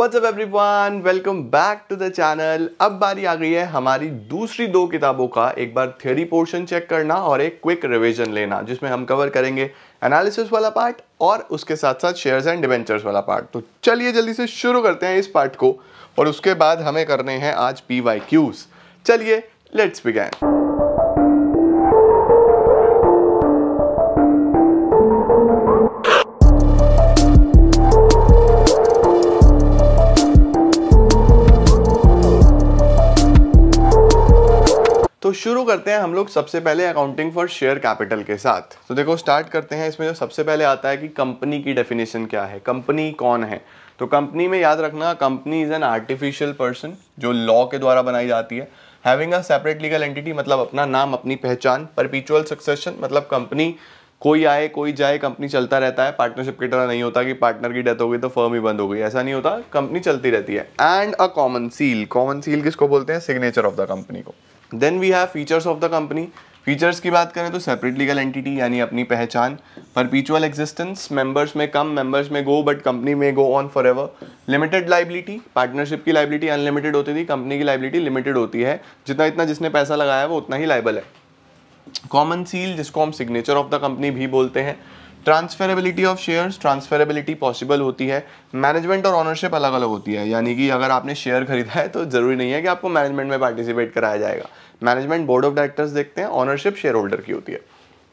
WhatsApp everyone welcome back to the channel अब बारी आ गई है हमारी दूसरी दो किताबों का एक बार थ्योरी पोर्शन चेक करना और एक क्विक रिवीजन लेना जिसमें हम कवर करेंगे एनालिसिस वाला पार्ट और उसके साथ साथ शेयर्स एंड डिवेंचर्स वाला पार्ट तो चलिए जल्दी से शुरू करते हैं इस पार्ट को और उसके बाद हमें करने हैं आज पी वाई क्यूज चलिए लेट्स बिगैन तो शुरू करते हैं हम लोग सबसे पहले अकाउंटिंग फॉर शेयर कैपिटल के साथ तो देखो स्टार्ट करते हैं इसमें जो सबसे पहले आता है कि कंपनी की डेफिनेशन क्या है कंपनी कौन है तो कंपनी में याद रखना company is an artificial person जो लॉ के द्वारा बनाई जाती है having a separate legal entity मतलब अपना नाम अपनी पहचान परपिचुअल सक्सेशन मतलब कंपनी कोई आए कोई जाए कंपनी चलता रहता है पार्टनरशिप की तरह नहीं होता कि पार्टनर की डेथ हो गई तो फर्म ही बंद हो गई ऐसा नहीं होता कंपनी चलती रहती है and a common seal common seal किसको बोलते हैं सिग्नेचर ऑफ द कंपनी को then we have features of the company features की बात करें तो सेपरेट लीगल एंटिटी यानी अपनी पहचान पीचुअल एग्जिस्टेंस मेंबर्स में कम मेंबर्स में गो बट कंपनी में go on for ever limited liability partnership की लाइबिलिटी अनलिमिटेड होती थी कंपनी की लाइबिलिटी लिमिटेड होती है जितना इतना जिसने पैसा लगाया वो उतना ही लाइबल है कॉमन सील जिसको हम सिग्नेचर ऑफ द कंपनी भी बोलते हैं transferability of shares transferability possible होती है मैनेजमेंट और ऑनरशिप अलग अलग होती है यानी कि अगर आपने शेयर खरीदा है तो ज़रूरी नहीं है कि आपको मैनेजमेंट में पार्टिसिपेट कराया जाएगा मैनेजमेंट बोर्ड ऑफ डायरेक्टर्स देखते हैं ऑनरशिप शेयर होल्डर की होती है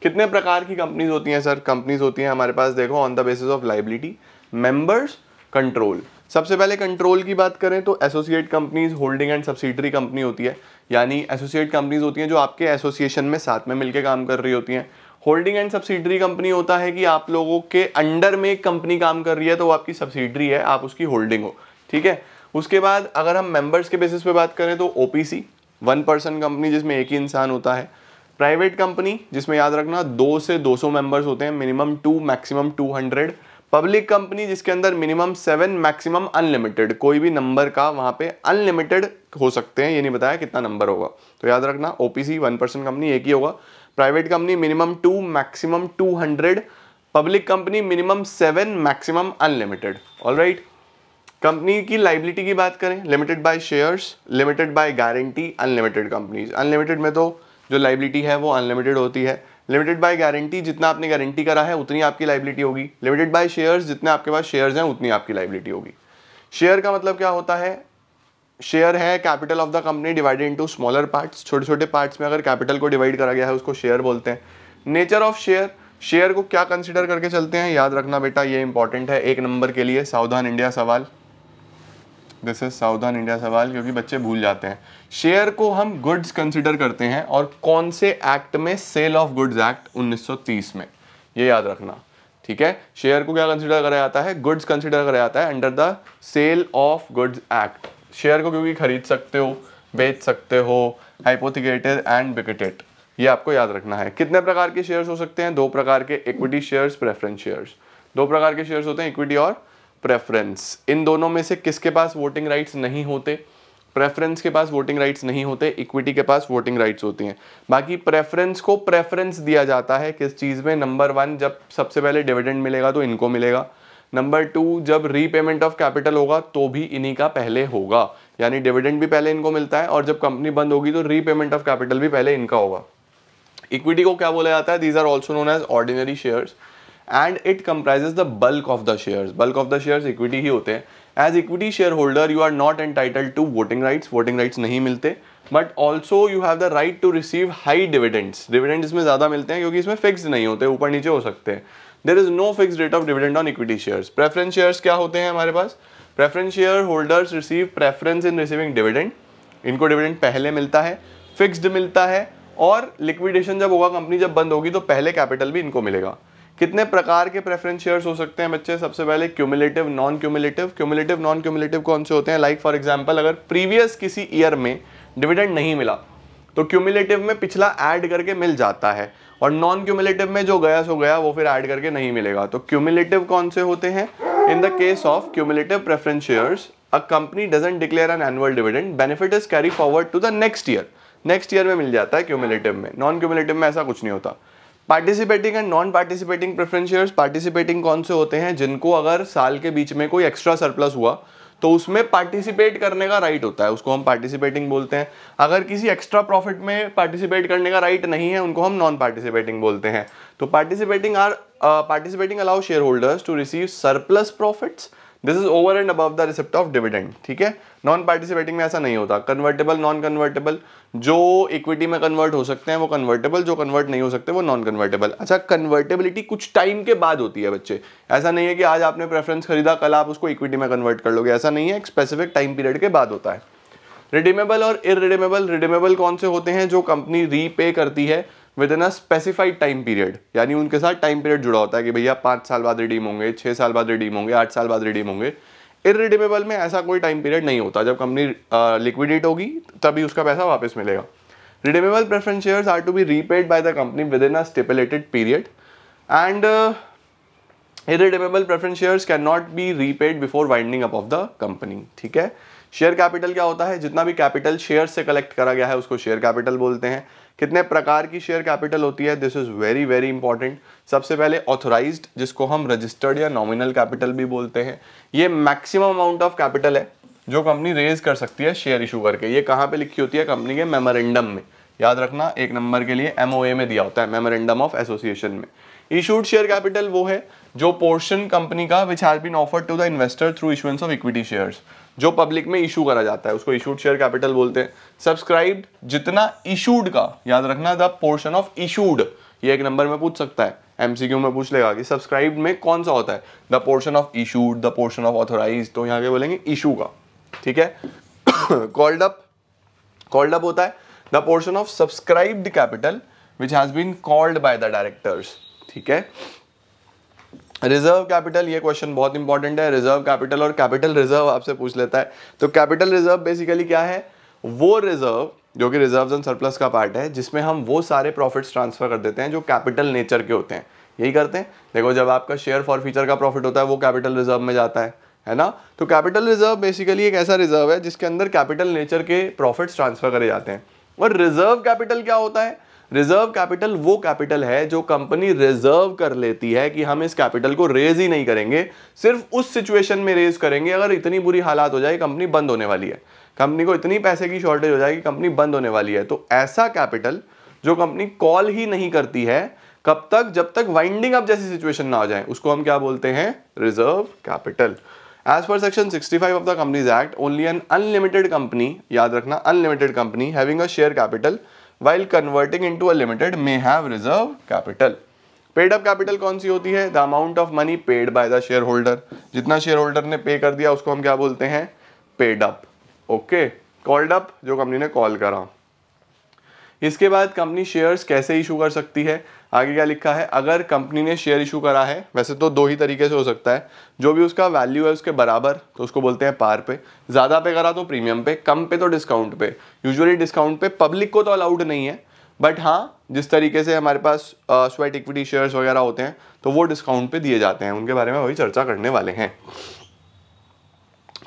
कितने प्रकार की कंपनीज होती हैं सर कंपनीज होती हैं हमारे पास देखो on the basis of liability members control सबसे पहले कंट्रोल की बात करें तो associate companies holding and subsidiary company होती है यानी एसोसिएट कंपनीज होती हैं जो आपके एसोसिएशन में साथ में मिलकर काम कर रही होती हैं होल्डिंग एंड सब्सिडरी कंपनी होता है कि आप लोगों के अंडर में एक कंपनी काम कर रही है तो वो आपकी सब्सिडरी है आप उसकी होल्डिंग हो ठीक है उसके बाद अगर हम मेंबर्स के बेसिस पे बात करें तो O P C one person company जिसमें एक ही इंसान होता है प्राइवेट कंपनी जिसमें याद रखना दो से दो सौ मेम्बर्स होते हैं minimum two maximum two hundred public company जिसके अंदर मिनिमम सेवन मैक्सिमम अनलिमिटेड कोई भी नंबर का वहाँ पे अनलिमिटेड हो सकते हैं ये नहीं बताया कितना नंबर होगा तो याद रखना ओपीसी वन पर्सन कंपनी एक ही होगा private company minimum two maximum two hundred public company minimum seven maximum unlimited all right company की लाइबिलिटी की बात करें limited by shares limited by guarantee unlimited companies unlimited में तो जो लाइबिलिटी है वो अनलिमिटेड होती है लिमिटेड बाय गारंटी जितना आपने गारंटी करा है उतनी आपकी लाइबिलिटी होगी लिमिटेड बाय शेयर्स जितने आपके पास शेयर्स हैं उतनी आपकी लाइबिलिटी होगी शेयर का मतलब क्या होता है शेयर है capital of the company divided into smaller parts छोटे छोटे पार्ट्स में अगर कैपिटल को डिवाइड करा गया है उसको शेयर बोलते हैं नेचर ऑफ शेयर शेयर को क्या कंसिडर करके चलते हैं याद रखना बेटा ये इंपॉर्टेंट है एक नंबर के लिए सावधान इंडिया सवाल दिस इज सावधान इंडिया सवाल क्योंकि बच्चे भूल जाते हैं शेयर को हम गुड्स कंसिडर करते हैं और कौन से एक्ट में सेल ऑफ गुड्स एक्ट 1930 में ये याद रखना ठीक है शेयर को क्या कंसिडर कराया जाता है गुड्स कंसिडर कराया जाता है under the sale of goods act share को क्योंकि खरीद सकते हो बेच सकते हो हाइपोथिकेटेड एंड बिकेटेड ये आपको याद रखना है कितने प्रकार के शेयर्स हो सकते हैं दो प्रकार के इक्विटी शेयर्स प्रेफरेंस शेयर्स दो प्रकार के शेयर्स होते हैं इक्विटी और प्रेफरेंस इन दोनों में से किसके पास वोटिंग राइट्स नहीं होते प्रेफरेंस के पास वोटिंग राइट्स नहीं होते इक्विटी के पास वोटिंग राइट्स होती हैं बाकी प्रेफरेंस को प्रेफरेंस दिया जाता है किस चीज़ में नंबर वन जब सबसे पहले डिविडेंड मिलेगा तो इनको मिलेगा नंबर टू जब रीपेमेंट ऑफ कैपिटल होगा तो भी इन्हीं का पहले होगा यानी डिविडेंड भी पहले इनको मिलता है और जब कंपनी बंद होगी तो रीपेमेंट ऑफ कैपिटल भी पहले इनका होगा इक्विटी को क्या बोला जाता है these are also known as ordinary shares and it comprises the bulk of the shares bulk of the shares equity ही होते हैं as equity share holder you are not entitled to voting rights voting rights नहीं मिलते but also you have the right to receive high dividends dividends इसमें ज़्यादा मिलते हैं क्योंकि इसमें फिक्स नहीं होते ऊपर नीचे हो सकते हैं there is no fix rate of dividend on equity shares preference shares क्या होते हैं हमारे पास preference share holders receive preference in receiving dividend इनको डिविडेंड पहले मिलता है फिक्स्ड मिलता है और लिक्विडेशन जब होगा कंपनी जब बंद होगी तो पहले कैपिटल भी इनको मिलेगा कितने प्रकार के प्रेफरेंस शेयर्स हो सकते हैं बच्चे सबसे पहले cumulative non cumulative cumulative non cumulative कौन से होते हैं लाइक फॉर एग्जांपल अगर प्रीवियस किसी ईयर में डिविडेंड नहीं मिला तो क्यूमुलेटिव में पिछला ऐड करके मिल जाता है और नॉन क्यूमुलेटिव में जो गया सो गया वो फिर ऐड करके नहीं मिलेगा तो क्यूमुलेटिव कौन से होते हैं in the case of cumulative preference shares a company doesn't declare an annual dividend benefit is carry forward to the next year next year में मिल जाता है क्यूमुलेटिव में नॉन क्यूमुलेटिव में ऐसा कुछ नहीं होता participating and non participating preference shares participating कौन से होते हैं जिनको अगर साल के बीच में कोई एक्स्ट्रा सरप्लस हुआ तो उसमें पार्टिसिपेट करने का राइट होता है उसको हम पार्टिसिपेटिंग बोलते हैं अगर किसी एक्स्ट्रा प्रॉफिट में पार्टिसिपेट करने का राइट नहीं है उनको हम नॉन पार्टिसिपेटिंग बोलते हैं तो participating are participating allow share holders to receive surplus profits this is over and above the receipt of dividend ठीक है नॉन पार्टिसिपेटिंग में ऐसा नहीं होता कन्वर्टेबल नॉन कन्वर्टेबल जो इक्विटी में कन्वर्ट हो सकते हैं वो कन्वर्टेबल जो कन्वर्ट नहीं हो सकते वो नॉन कन्वर्टेबल अच्छा कन्वर्टेबिलिटी कुछ टाइम के बाद होती है बच्चे ऐसा नहीं है कि आज आपने प्रेफरेंस खरीदा कल आप उसको इक्विटी में कन्वर्ट कर लोगे ऐसा नहीं है एक स्पेसिफिक टाइम पीरियड के बाद होता है रिडीमेबल और इरिडीमेबल रिडीमेबल कौन से होते हैं जो कंपनी रीपे करती है within a specified time period यानी उनके साथ टाइम पीरियड जुड़ा होता है कि भैया पाँच साल बाद रिडीम होंगे छः साल बाद रिडीम होंगे आठ साल बाद रिडीम होंगे इरिडीमेबल में ऐसा कोई टाइम पीरियड नहीं होता जब कंपनी लिक्विडेट होगी तभी उसका पैसा वापस मिलेगा redeemable preference shares are to be repaid by the company within a stipulated period and irredeemable preference shares cannot be repaid before winding up of the company ठीक है share capital क्या होता है जितना भी capital share से collect करा गया है उसको शेयर कैपिटल बोलते हैं कितने प्रकार की शेयर कैपिटल होती है this is very very important सबसे पहले ऑथोराइज जिसको हम रजिस्टर्ड या नॉमिनल कैपिटल भी बोलते हैं ये मैक्सिमम अमाउंट ऑफ कैपिटल है जो कंपनी रेज कर सकती है शेयर इशू करके ये कहाँ पे लिखी होती है कंपनी के मेमोरेंडम में याद रखना एक नंबर के लिए एम में दिया होता है मेमोरेंडम ऑफ एसोसिएशन में इशूड शेयर कैपिटल वो है जो पोर्शन कंपनी का which has been offered to the investor through issuance of equity shares जो पब्लिक में इशू करा जाता है उसको इशूड शेयर कैपिटल बोलते हैं सब्सक्राइब्ड जितना इशूड का याद रखना द पोर्शन ऑफ इशूड ये एक नंबर में पूछ सकता है एमसीक्यू में पूछ लेगा कि सब्सक्राइब में कौन सा होता है the portion of issued the portion of authorise तो यहाँ के बोलेंगे इशू का ठीक है कॉल्ड अप कॉल्ड अप होता है the portion of subscribed capital which has been called by the directors ठीक है रिजर्व कैपिटल ये क्वेश्चन बहुत इंपॉर्टेंट है रिजर्व कैपिटल और कैपिटल रिजर्व आपसे पूछ लेता है तो कैपिटल रिजर्व बेसिकली क्या है वो रिजर्व जो कि रिजर्व एंड सरप्लस का पार्ट है जिसमें हम वो सारे प्रॉफिट्स ट्रांसफर कर देते हैं जो कैपिटल नेचर के होते हैं यही करते हैं देखो जब आपका शेयर फॉर फ्यूचर का प्रॉफिट होता है वो कैपिटल रिजर्व में जाता है है ना तो कैपिटल रिजर्व बेसिकली एक ऐसा रिजर्व है जिसके अंदर कैपिटल नेचर के प्रॉफिट्स ट्रांसफर करे जाते हैं और रिजर्व कैपिटल क्या होता है रिजर्व कैपिटल वो कैपिटल है जो कंपनी रिजर्व कर लेती है कि हम इस कैपिटल को रेज ही नहीं करेंगे सिर्फ उस सिचुएशन में रेज करेंगे अगर इतनी बुरी हालात हो जाए कंपनी बंद होने वाली है कंपनी को इतनी पैसे की शॉर्टेज हो जाएगी कंपनी बंद होने वाली है तो ऐसा कैपिटल जो कंपनी कॉल ही नहीं करती है कब तक जब तक वाइंडिंग अप जैसी सिचुएशन ना आ जाए उसको हम क्या बोलते हैं reserve capital as per section 65 of the companies act only an unlimited company याद रखना unlimited company having a share capital converting into a limited may have reserve capital paid up capital कौन सी होती है the amount of money paid by the share holder जितना share holder ने pay कर दिया उसको हम क्या बोलते हैं paid up okay called up जो कंपनी ने कॉल करा इसके बाद कंपनी शेयर्स कैसे इशू कर सकती है आगे क्या लिखा है अगर कंपनी ने शेयर इशू करा है वैसे तो दो ही तरीके से हो सकता है जो भी उसका वैल्यू है उसके बराबर तो उसको बोलते हैं पार पे ज़्यादा पे करा तो प्रीमियम पे कम पे तो डिस्काउंट पे यूजुअली डिस्काउंट पे पब्लिक को तो अलाउड नहीं है बट हाँ जिस तरीके से हमारे पास स्वेट इक्विटी शेयर्स वगैरह होते हैं तो वो डिस्काउंट पे दिए जाते हैं उनके बारे में वही चर्चा करने वाले हैं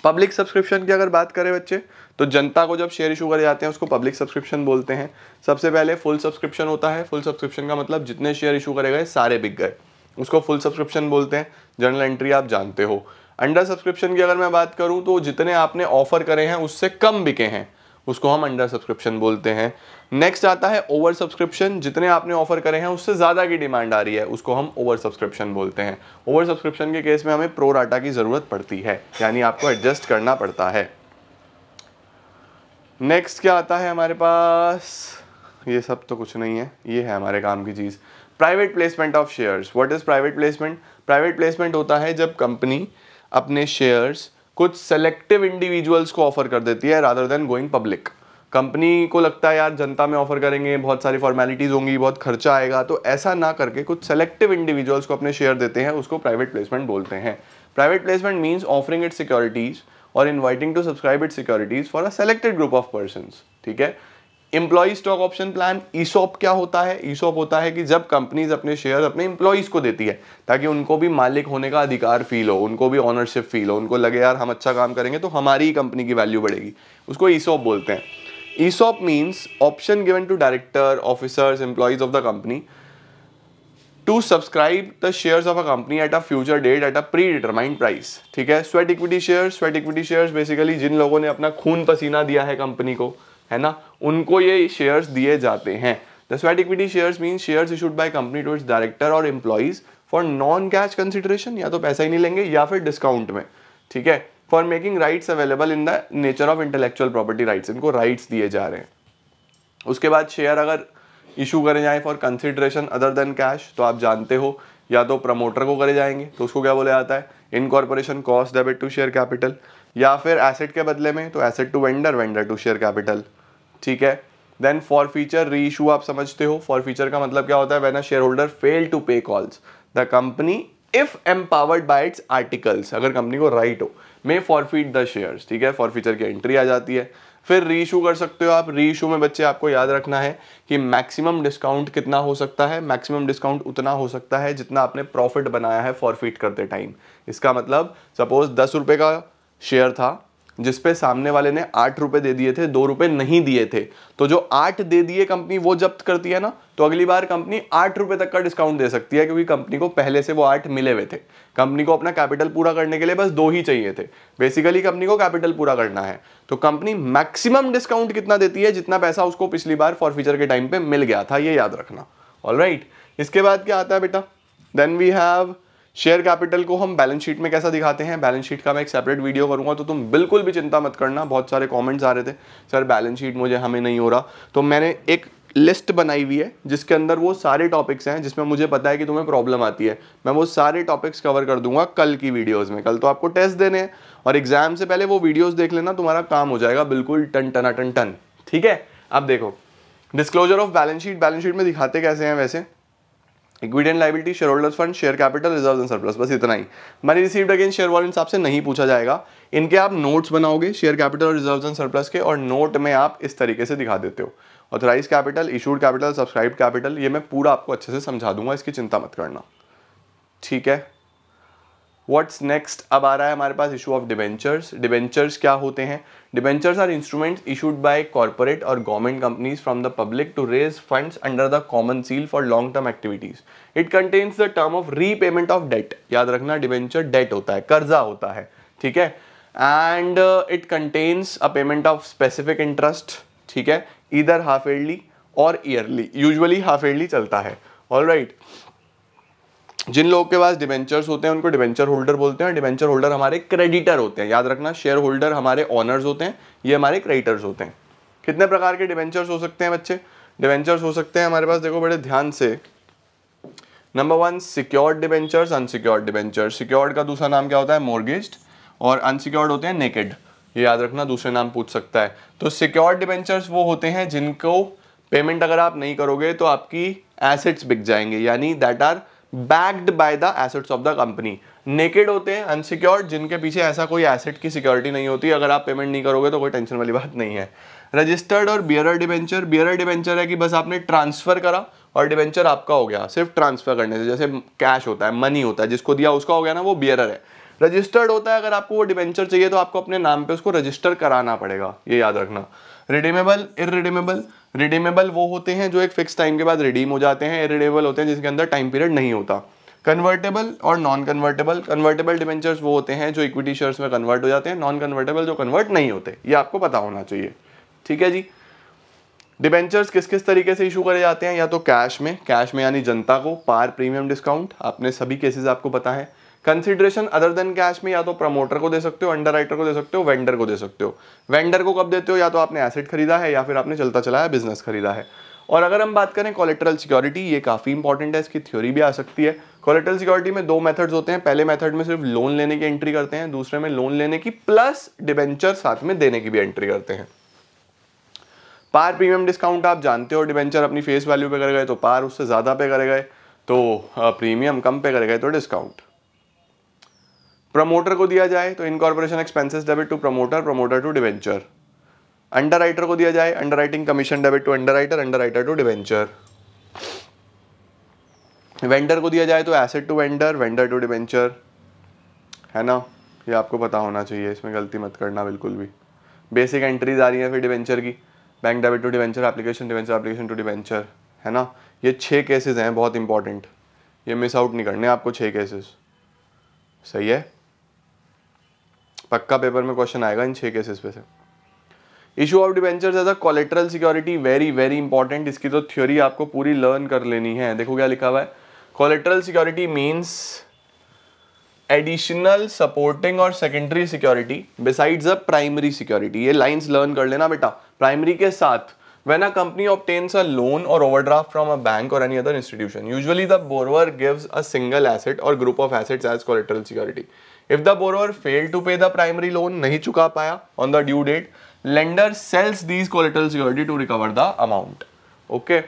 पब्लिक सब्सक्रिप्शन की अगर बात करें बच्चे तो जनता को जब शेयर इशू करे जाते हैं उसको पब्लिक सब्सक्रिप्शन बोलते हैं सबसे पहले फुल सब्सक्रिप्शन होता है फुल सब्सक्रिप्शन का मतलब जितने शेयर इशू करे गए सारे बिक गए उसको फुल सब्सक्रिप्शन बोलते हैं जनरल एंट्री आप जानते हो अंडर सब्सक्रिप्शन की अगर मैं बात करूँ तो जितने आपने ऑफर करे हैं उससे कम बिके हैं उसको हम अंडर सब्सक्रिप्शन बोलते हैं नेक्स्ट आता है ओवर सब्सक्रिप्शन जितने आपने ऑफर करे हैं उससे ज़्यादा की डिमांड आ रही है उसको हम ओवर सब्सक्रिप्शन बोलते हैं ओवर सब्सक्रिप्शन के केस में हमें प्रो राटा की ज़रूरत पड़ती है यानी आपको एडजस्ट करना पड़ता है नेक्स्ट क्या आता है हमारे पास ये सब तो कुछ नहीं है ये है हमारे काम की चीज़ private placement of shares what is private placement private placement होता है जब कंपनी अपने शेयर्स कुछ सेलेक्टिव इंडिविजुअल्स को ऑफर कर देती है rather than going public company को लगता है यार जनता में ऑफर करेंगे बहुत सारी फॉर्मेलिटीज़ होंगी बहुत खर्चा आएगा तो ऐसा ना करके कुछ सेलेक्टिव इंडिविजुअल्स को अपने शेयर देते हैं उसको प्राइवेट प्लेसमेंट बोलते हैं private placement means offering it securities और inviting to subscribe it securities for a selected group of person ठीक है employ stock option plan ESOP क्या होता है ईसॉप होता है कि जब कंपनीज अपने शेयर अपने इंप्लॉयज को देती है ताकि उनको भी मालिक होने का अधिकार फील हो उनको भी ऑनरशिप फील हो उनको लगे यार हम अच्छा काम करेंगे तो हमारी ही कंपनी की वैल्यू बढ़ेगी उसको ईसॉप बोलते हैं ESOP means option given to director officers employees of the company to subscribe the shares of a company at a future date at a predetermined price ठीक है sweat equity share sweat equity share basically जिन लोगों ने अपना खून पसीना दिया है कंपनी को है ना उनको ये शेयर्स दिए जाते हैं the sweat equity shares mean share issued by company to its director और employees for non cash consideration या तो पैसा ही नहीं लेंगे या फिर डिस्काउंट में ठीक है for making rights available in the nature of intellectual property rights इनको राइट्स दिए जा रहे हैं उसके बाद शेयर अगर इशू करे जाएँ for consideration other than cash तो आप जानते हो या तो प्रमोटर को करे जाएंगे तो उसको क्या बोला जाता है incorporation cost debit to share capital या फिर एसेट के बदले में तो asset to vendor vendor to share capital ठीक है then forfeiture reissue आप समझते हो फॉर फ्यूचर का मतलब क्या होता है when a shareholder fail to pay calls the company if empowered by its articles अगर कंपनी को राइट हो मे फीट द शेयर ठीक है फॉर फ्यूचर की एंट्री आ जाती है फिर इशू कर सकते हो आप इशू में बच्चे आपको याद रखना है कि मैक्सिमम डिस्काउंट कितना हो सकता है मैक्सिमम डिस्काउंट उतना हो सकता है जितना आपने प्रॉफिट बनाया है फॉरफिट करते टाइम इसका मतलब सपोज दस रुपये का शेयर था जिसपे सामने वाले ने आठ रुपए दे दिए थे दो रुपए नहीं दिए थे तो जो आठ दे दिए कंपनी वो जब्त करती है ना तो अगली बार कंपनी आठ रुपए तक का डिस्काउंट दे सकती है क्योंकि कंपनी को पहले से वो आठ मिले हुए थे कंपनी को अपना कैपिटल पूरा करने के लिए बस दो ही चाहिए थे बेसिकली कंपनी को कैपिटल पूरा करना है तो कंपनी मैक्सिमम डिस्काउंट कितना देती है जितना पैसा उसको पिछली बार फॉर फ्यूचर के टाइम पे मिल गया था ये याद रखना ऑल इसके बाद क्या आता है बेटा then we have share capital को हम बैलेंस शीट में कैसा दिखाते हैं बैलेंस शीट का मैं एक सेपरेट वीडियो करूंगा तो तुम बिल्कुल भी चिंता मत करना बहुत सारे कमेंट्स आ रहे थे सर बैलेंस शीट मुझे हमें नहीं हो रहा तो मैंने एक लिस्ट बनाई हुई है जिसके अंदर वो सारे टॉपिक्स हैं जिसमें मुझे पता है कि तुम्हें प्रॉब्लम आती है मैं वो सारे टॉपिक्स कवर कर दूंगा कल की वीडियोस में कल तो आपको टेस्ट देने हैं और एग्जाम से पहले वो वीडियोस देख लेना तुम्हारा काम हो जाएगा बिल्कुल टन टना टन टन ठीक है अब देखो disclosure of balance sheet balance sheet में दिखाते कैसे हैं वैसे equity and liability shareholders fund share capital reserve and surplus बस इतना ही money received against share warrants आपसे नहीं पूछा जाएगा इनके आप नोट्स बनाओगे शेयर कैपिटल और रिजर्व एंड सरप्लस के और नोट में आप इस तरीके से दिखा देते हो authorise capital issued capital subscribe capital ये मैं पूरा आपको अच्छे से समझा दूंगा इसकी चिंता मत करना ठीक है व्हाट्स नेक्स्ट अब आ रहा है हमारे पास इशू ऑफ डिबेंचर्स डिबेंचर्स क्या होते हैं debentures are instruments issued by corporate और government companies from the public to raise funds under the common seal for long term activities it contains the term of repayment of debt याद रखना debenture date होता है कर्जा होता है ठीक है and it contains a payment of specific interest ठीक है इधर हाफ एयरली और ईयरली यूजुअली हाफ एयरली चलता है ऑल राइट right. जिन लोगों के पास डिवेंचर्स होते हैं उनको डिवेंचर होल्डर बोलते हैं डिवेंचर होल्डर हमारे क्रेडिटर होते हैं याद रखना शेयर होल्डर हमारे ऑनर्स होते हैं ये हमारे क्रेडिटर्स होते हैं कितने प्रकार के डिवेंचर्स हो सकते हैं बच्चे डिवेंचर्स हो सकते हैं हमारे पास देखो बड़े ध्यान से number one secured debentures unsecured debenture secured का दूसरा नाम क्या होता है मॉर्गेज और अनसिक्योर्ड होते हैं नेकेड ये याद रखना दूसरे नाम पूछ सकता है तो सिक्योर्ड डिवेंचर्स वो होते हैं जिनको पेमेंट अगर आप नहीं करोगे तो आपकी एसेट्स बिक जाएंगे यानी that are backed by the assets of the company naked होते हैं अनसिक्योर्ड जिनके पीछे ऐसा कोई एसेट की सिक्योरिटी नहीं होती अगर आप पेमेंट नहीं करोगे तो कोई टेंशन वाली बात नहीं है रजिस्टर्ड और बियरर डिवेंचर बियरर डिवेंचर है कि बस आपने ट्रांसफर करा और डिवेंचर आपका हो गया सिर्फ ट्रांसफर करने से जैसे कैश होता है मनी होता है जिसको दिया उसका हो गया ना वो बियरर है रजिस्टर्ड होता है अगर आपको वो डिवेंचर चाहिए तो आपको अपने नाम पे उसको रजिस्टर कराना पड़ेगा ये याद रखना रिडीमेबल इरिडीमेबल रिडीमेबल वो होते हैं जो एक फिक्स टाइम के बाद रिडीम हो जाते हैं रिडेबल होते हैं जिसके अंदर टाइम पीरियड नहीं होता कन्वर्टेबल और नॉन कन्वर्टेबल कन्वर्टेबल डिवेंचर्स वो होते हैं जो इक्विटी शेयर्स में कन्वर्ट हो जाते हैं नॉन कन्वर्टेबल जो कन्वर्ट नहीं होते ये आपको पता होना चाहिए ठीक है जी डिबेंचर्स किस किस तरीके से इशू करे जाते हैं या तो कैश में कैश में यानी जनता को पार प्रीमियम डिस्काउंट आपने सभी केसेस आपको पता है कंसिडरेशन अदर देन कैश में या तो प्रमोटर को दे सकते हो अंडर को दे सकते हो वेंडर को दे सकते हो वेंडर को कब देते हो या तो आपने एसेट खरीदा है या फिर आपने चलता चलाया बिजनेस खरीदा है और अगर हम बात करें कॉलेट्रल सिक्योरिटी ये काफ़ी इंपॉर्टेंट है इसकी थ्योरी भी आ सकती है कॉलेट्रल सिक्योरिटी में दो मेथड्स होते हैं पहले मेथड में सिर्फ लोन लेने की एंट्री करते हैं दूसरे में लोन लेने की प्लस डिबेंचर साथ में देने की भी एंट्री करते हैं पार प्रीमियम डिस्काउंट आप जानते हो डिबेंचर अपनी फेस वैल्यू पे कर गए तो पार उससे ज़्यादा पे करे गए तो प्रीमियम तो, कम पे करे गए तो डिस्काउंट प्रमोटर को दिया जाए तो incorporation expenses debit to promoter promoter to debenture under को दिया जाए under commission debit to underwriter underwriter to debenture vendor को दिया जाए तो asset to vendor vendor to debenture है ना ये आपको पता होना चाहिए इसमें गलती मत करना बिल्कुल भी बेसिक एंट्रीज आ रही हैं फिर डिवेंचर की bank debit to debenture application debenture application to debenture है ना ये छः केसेस हैं बहुत इंपॉर्टेंट ये मिस आउट नहीं करने आपको छः केसेस सही है पक्का पेपर में क्वेश्चन आएगा इन छः केसेस पे से issue of debenture as a collateral security very very important इसकी तो थ्योरी आपको पूरी लर्न कर लेनी है देखो क्या लिखा हुआ है collateral security means additional supporting और secondary security besides a primary security ये लाइंस लर्न कर लेना बेटा प्राइमरी के साथ when a company obtains a loan और ओवरड्राफ्ट फ्रॉम अ बैंक और any other institution usually the borrower gives a single asset और group of assets as collateral security if the borrower fail to pay the primary loan नहीं चुका पाया on the due date lender sells these collateral security to recover the amount okay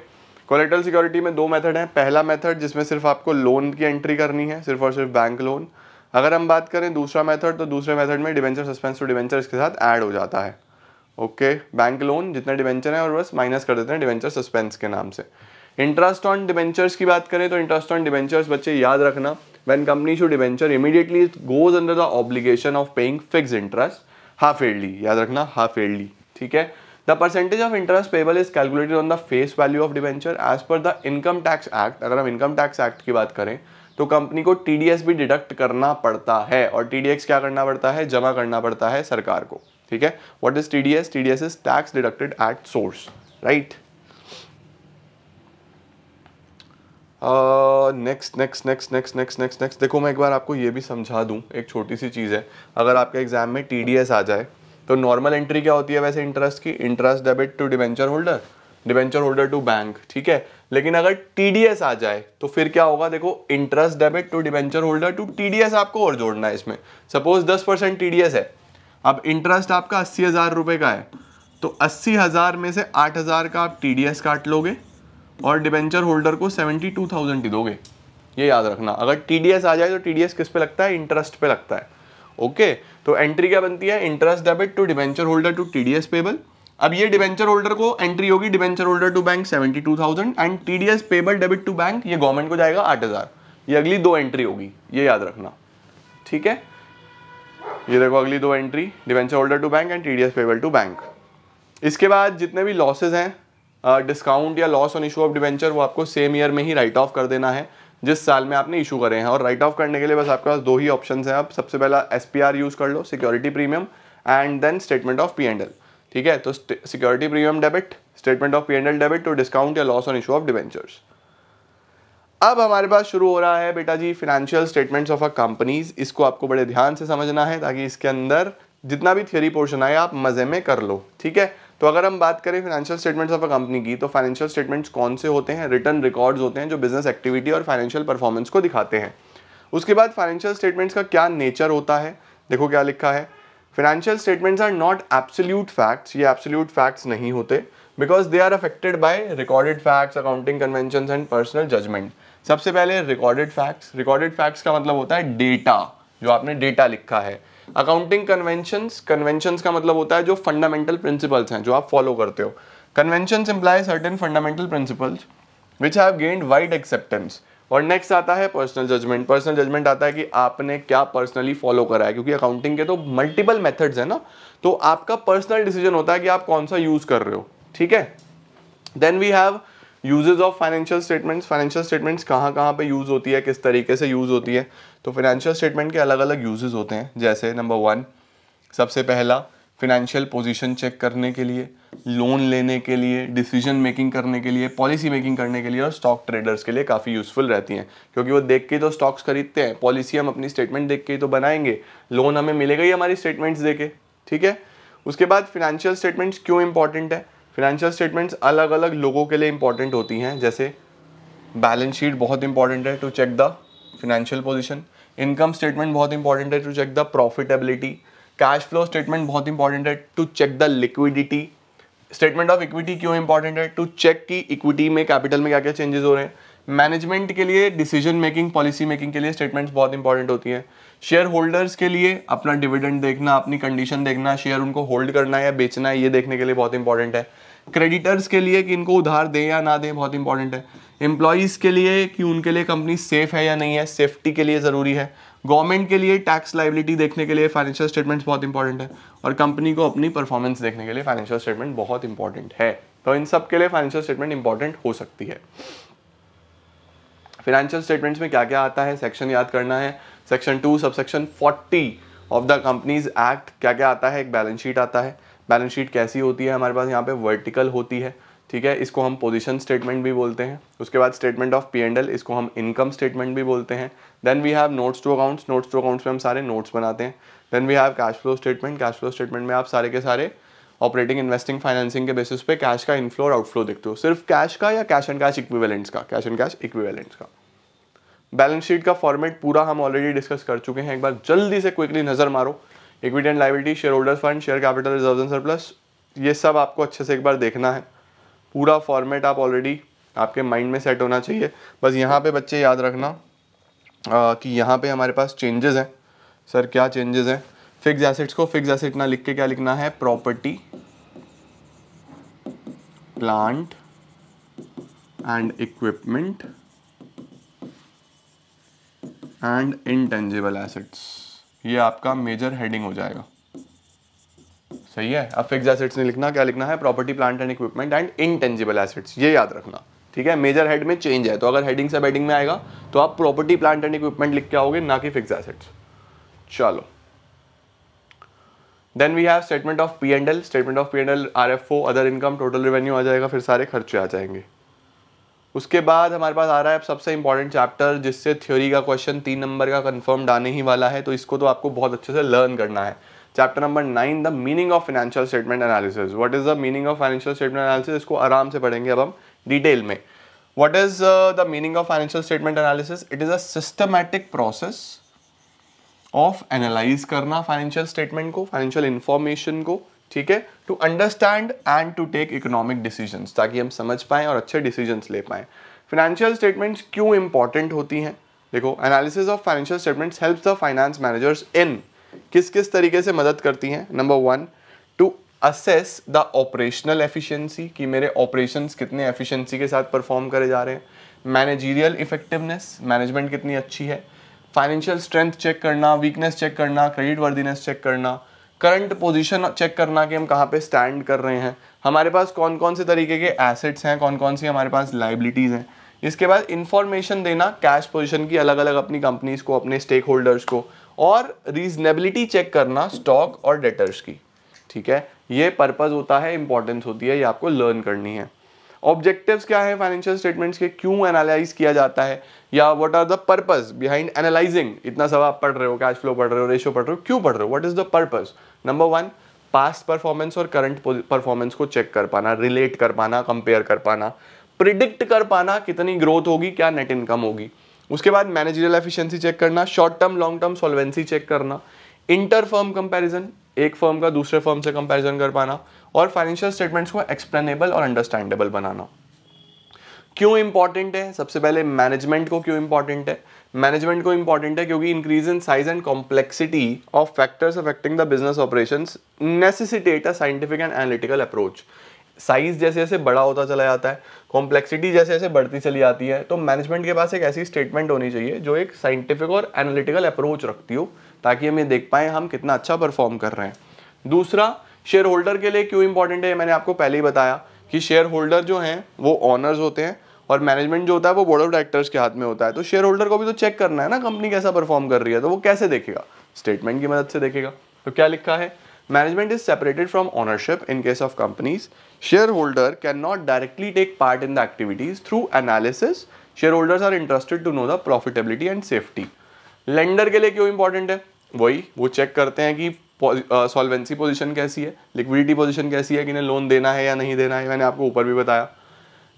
collateral security में दो method हैं पहला method जिसमें सिर्फ आपको लोन की एंट्री करनी है सिर्फ और सिर्फ बैंक लोन अगर हम बात करें दूसरा मेथड तो दूसरे मेथड में डिवेंचर सस्पेंस टू डिवेंचर इसके साथ ऐड हो जाता है ओके बैंक लोन जितने डिवेंचर हैं और बस माइनस कर देते हैं डिवेंचर सस्पेंस के नाम से इंटरेस्ट ऑन डिवेंचर्स की बात करें तो इंटरेस्ट ऑन डिवेंचर्स बच्चे याद रखना when company issue debenture immediately it goes under the obligation of paying fixed interest half yearly yaad rakhna half yearly theek hai The percentage of interest payable is calculated on the face value of debenture as per the income tax act. agar hum income tax act ki baat kare तो company को TDS भी deduct करना पड़ता है और टीडीएक्स क्या करना पड़ता है जमा करना पड़ता है सरकार को ठीक है what is TDS TDS is tax deducted at source right next next next next next next next देखो मैं एक बार आपको ये भी समझा दूँ एक छोटी सी चीज़ है अगर आपके एग्ज़ाम में टी आ जाए तो नॉर्मल एंट्री क्या होती है वैसे इंटरेस्ट की interest debit to debenture holder debenture holder to bank ठीक है लेकिन अगर टी आ जाए तो फिर क्या होगा देखो interest debit to debenture holder to T आपको और जोड़ना है इसमें सपोज दस परसेंट टी है अब इंटरेस्ट आपका अस्सी हज़ार रुपये का है तो अस्सी हज़ार में से आठ हज़ार का आप टी काट लोगे और डिबेंचर होल्डर को सेवेंटी टू थाउजेंड ही दोगे ये याद रखना अगर टी आ जाए तो टी किस पे लगता है इंटरेस्ट पे लगता है ओके तो एंट्री क्या बनती है interest debit to debenture holder to T D S payable अब ये डिबेंचर होल्डर को एंट्री होगी debenture holder to bank seventy two thousand and T D S payable debit to bank ये गवर्नमेंट को जाएगा आठ हज़ार ये अगली दो एंट्री होगी ये याद रखना ठीक है ये देखो अगली दो entry debenture holder to bank and T D S payable to bank इसके बाद जितने भी लॉसेज हैं डिस्काउंट uh, या loss on issue of debenture वो आपको सेम ईयर में ही राइट ऑफ कर देना है जिस साल में आपने इशू करे हैं और राइट ऑफ करने के लिए बस आपके पास दो ही ऑप्शन हैं आप सबसे पहला एस यूज़ कर लो security premium and then statement of P and L ठीक है तो security premium debit statement of P and L debit to discount या loss on issue of debentures अब हमारे पास शुरू हो रहा है बेटा जी financial statements of a companies इसको आपको बड़े ध्यान से समझना है ताकि इसके अंदर जितना भी थियोरी पोर्शन आए आप मज़े में कर लो ठीक है तो अगर हम बात करें financial statements of a company की तो फाइनेंशियल स्टेटमेंट्स कौन से होते हैं रिटर्न रिकॉर्ड्स होते हैं जो बिजनेस एक्टिविटी और फाइनेंशियल परफॉर्मेंस को दिखाते हैं उसके बाद फाइनेंशियल स्टेटमेंट्स का क्या नेचर होता है देखो क्या लिखा है financial statements are not absolute facts ये एब्सोल्यूट फैक्ट्स नहीं होते because they are affected by recorded facts accounting convention and personal judgement सबसे पहले रिकॉर्डेड फैक्ट्स रिकॉर्डेड फैक्ट्स का मतलब होता है डेटा जो आपने डेटा लिखा है अकाउंटिंग कन्वेंशंस कन्वेंशंस का मतलब होता है जो फंडामेंटल प्रिंसिपल्स हैं जो आप फॉलो करते हो conventions imply certain fundamental principles which have gained wide acceptance और नेक्स्ट आता है पर्सनल जजमेंट पर्सनल जजमेंट आता है कि आपने क्या पर्सनली फॉलो करा है क्योंकि अकाउंटिंग के तो मल्टीपल मेथड्स है ना तो आपका पर्सनल डिसीजन होता है कि आप कौन सा यूज़ कर रहे हो ठीक है then we have usages of financial statements financial statements कहाँ कहाँ पे यूज़ होती है किस तरीके से यूज़ होती है तो फिनेंशियल स्टेटमेंट के अलग अलग यूजेज़ होते हैं जैसे नंबर वन सबसे पहला फिनेंशियल पोजीशन चेक करने के लिए लोन लेने के लिए डिसीजन मेकिंग करने के लिए पॉलिसी मेकिंग करने के लिए और स्टॉक ट्रेडर्स के लिए काफ़ी यूज़फुल रहती हैं क्योंकि वो देख के तो स्टॉक्स खरीदते हैं पॉलिसी हम अपनी स्टेटमेंट देख के ही तो बनाएंगे लोन हमें मिलेगा ही हमारी स्टेटमेंट्स दे के ठीक है उसके बाद फिनेंशियल स्टेटमेंट्स क्यों इंपॉर्टेंट है फिनेंशियल स्टेटमेंट्स अलग अलग लोगों के लिए इंपॉर्टेंट होती हैं जैसे बैलेंस शीट बहुत इंपॉर्टेंट है to check the financial position income statement बहुत इंपॉर्टेंट है to check the profitability cash flow statement बहुत इंपॉर्टेंट है to check the liquidity statement of equity क्यों इंपॉर्टेंट है टू चेक कि इक्विटी में कैपिटल में क्या क्या चेंजेस हो रहे हैं मैनेजमेंट के लिए डिसीजन मेकिंग पॉलिसी मेकिंग के लिए स्टेटमेंट्स बहुत इंपॉर्टेंट होती हैं शेयर होल्डर्स के लिए अपना डिविडेंड देखना अपनी कंडीशन देखना शेयर उनको होल्ड करना है या बेचना है ये देखने के लिए बहुत इंपॉर्टेंट है क्रेडिटर्स के लिए कि इनको उधार दें या ना दें बहुत इंपॉर्टेंट है एम्प्लॉयज़ के लिए कि उनके लिए कंपनी सेफ़ है या नहीं है सेफ्टी के लिए ज़रूरी है गवर्नमेंट के लिए टैक्स लाइबिलिटी देखने के लिए फाइनेंशियल स्टेटमेंट्स बहुत इंपॉर्टेंट है और कंपनी को अपनी परफॉर्मेंस देखने के लिए फाइनेंशियल स्टेटमेंट बहुत इंपॉर्टेंट है तो इन सब के लिए फाइनेंशियल स्टेटमेंट इंपॉर्टेंट हो सकती है फाइनेंशियल स्टेटमेंट्स में क्या क्या आता है सेक्शन याद करना है section two subsection forty of the companies act क्या क्या आता है एक बैलेंस शीट आता है बैलेंस शीट कैसी होती है हमारे पास यहाँ पे वर्टिकल होती है ठीक है इसको हम पोजिशन स्टेटमेंट भी बोलते हैं उसके बाद statement of P and L इसको हम इनकम स्टेटमेंट भी बोलते हैं then we have notes to accounts notes to accounts में हम सारे नोट्स बनाते हैं then we have cash flow statement cash flow statement में आप सारे के सारे ऑपरेटिंग इन्वेस्टिंग फाइनेंसिंग के बेसिस पे कैश का इनफ्लो और आउटफ्लो देखते हो सिर्फ कैश का या कैश एंड कैश इक्विवेलेंट्स का कैश एंड कैश इक्विवेलेंट्स का बैलेंस शीट का फॉर्मेट पूरा हम ऑलरेडी डिस्कस कर चुके हैं एक बार जल्दी से क्विकली नजर मारो equity and liability shareholder fund share capital reserve and surplus ये सब आपको अच्छे से एक बार देखना है पूरा फॉर्मेट आप ऑलरेडी आपके माइंड में सेट होना चाहिए बस यहाँ पे बच्चे याद रखना आ, कि यहाँ पे हमारे पास चेंजेस हैं सर क्या चेंजेस हैं फिक्स एसेट्स को फिक्स एसेट ना लिख के क्या लिखना है property plant and equipment and intangible assets ये आपका मेजर हेडिंग हो जाएगा सही है अब फिक्स एसेट्स नहीं लिखना क्या लिखना है property plant and equipment and intangible assets ये याद रखना ठीक है मेजर हेड में चेंज है तो अगर हेडिंग से बेडिंग में आएगा तो आप प्रॉपर्टी प्लांट एंड इक्विपमेंट लिख के आओगे ना कि फिक्स एसेट्स चलो then we have statement of P and L statement of P and L R F O other income total revenue आ जाएगा फिर सारे खर्चे आ जाएंगे उसके बाद हमारे पास आ रहा है सबसे इंपॉर्टेंट चैप्टर जिससे थ्योरी का क्वेश्चन तीन नंबर का कन्फर्म आने ही वाला है तो इसको तो आपको बहुत अच्छे से लर्न करना है chapter number nine the meaning of financial statement analysis what is the meaning of financial statement analysis इसको आराम से पढ़ेंगे अब हम डिटेल में what is the meaning of financial statement analysis it is a systematic process of analyse करना financial statement को financial information को ठीक है to understand and to take economic decision ताकि हम समझ पाएँ और अच्छे डिसीजन ले पाएं फाइनेंशियल स्टेटमेंट्स क्यों इंपॉर्टेंट होती हैं देखो analysis of financial statements helps the finance managers इन किस किस तरीके से मदद करती हैं number one two assess the operational efficiency कि मेरे ऑपरेशंस कितने एफिशिएंसी के साथ परफॉर्म करे जा रहे हैं मैनेजीरियल इफेक्टिवनेस मैनेजमेंट कितनी अच्छी है फाइनेंशियल स्ट्रेंथ चेक करना वीकनेस चेक करना क्रेडिट वर्दीनेस चेक करना करंट पोजीशन चेक करना कि हम कहाँ पे स्टैंड कर रहे हैं हमारे पास कौन कौन से तरीके के एसेट्स हैं कौन कौन सी हमारे पास लाइबिलिटीज़ हैं इसके बाद इन्फॉर्मेशन देना कैश पोजीशन की अलग अलग अपनी कंपनीज़ को अपने स्टेक होल्डर्स को और रीजनेबिलिटी चेक करना स्टॉक और डेटर्स की ठीक है ये पर्पज़ होता है इंपॉर्टेंस होती है ये आपको लर्न करनी है ऑब्जेक्टिव्स क्या है फाइनेंशियल स्टेटमेंट्स के क्यों एनालाइज किया जाता है या what are the purpose behind analysing इतना सब आप पढ़ रहे हो कैश फ्लो पढ़ रहे हो रेशियो पढ़ रहे हो क्यों पढ़ रहे हो what is the purpose number one past performance और करंट परफॉर्मेंस को चेक कर पाना रिलेट कर पाना कंपेयर कर पाना प्रिडिक्ट कर पाना कितनी ग्रोथ होगी क्या नेट इनकम होगी उसके बाद मैनेजरियल एफिशिएंसी चेक करना short term long term solvency check करना इंटर फर्म कंपैरिजन एक फर्म का दूसरे फर्म से कंपैरिजन कर पाना और फाइनेंशियल स्टेटमेंट्स को एक्सप्लेनेबल और अंडरस्टैंडेबल बनाना क्यों इंपॉर्टेंट है सबसे पहले मैनेजमेंट को क्यों इंपॉर्टेंट है मैनेजमेंट को इंपॉर्टेंट है क्योंकि increase in size and complexity of factors affecting the business operation necessitate a scientific and analytical approach size जैसे जैसे बड़ा होता चला जाता है कॉम्प्लेक्सिटी जैसे जैसे बढ़ती चली आती है तो मैनेजमेंट के पास एक ऐसी स्टेटमेंट होनी चाहिए जो एक साइंटिफिक और एनालिटिकल अप्रोच रखती हो ताकि हम ये देख पाएं हम कितना अच्छा परफॉर्म कर रहे हैं दूसरा शेयर होल्डर के लिए क्यों इंपॉर्टेंट है मैंने आपको पहले ही बताया कि शेयर होल्डर जो हैं वो ऑनर्स होते हैं और मैनेजमेंट जो होता है वो बोर्ड ऑफ डायरेक्टर्स के हाथ में होता है तो शेयर होल्डर को भी तो चेक करना है ना कंपनी कैसा परफॉर्म कर रही है तो वो कैसे देखेगा स्टेटमेंट की मदद से देखेगा तो क्या लिखा है Management is separated from ownership in case of companies. Shareholder cannot directly take part in the activities through analysis. Shareholders are interested to know the profitability and safety. Lender के लिए क्यों इंपॉर्टेंट है वही वो चेक करते हैं कि solvency position कैसी है लिक्विडिटी पोजीशन कैसी है कि इन्हें लोन देना है या नहीं देना है मैंने आपको ऊपर भी बताया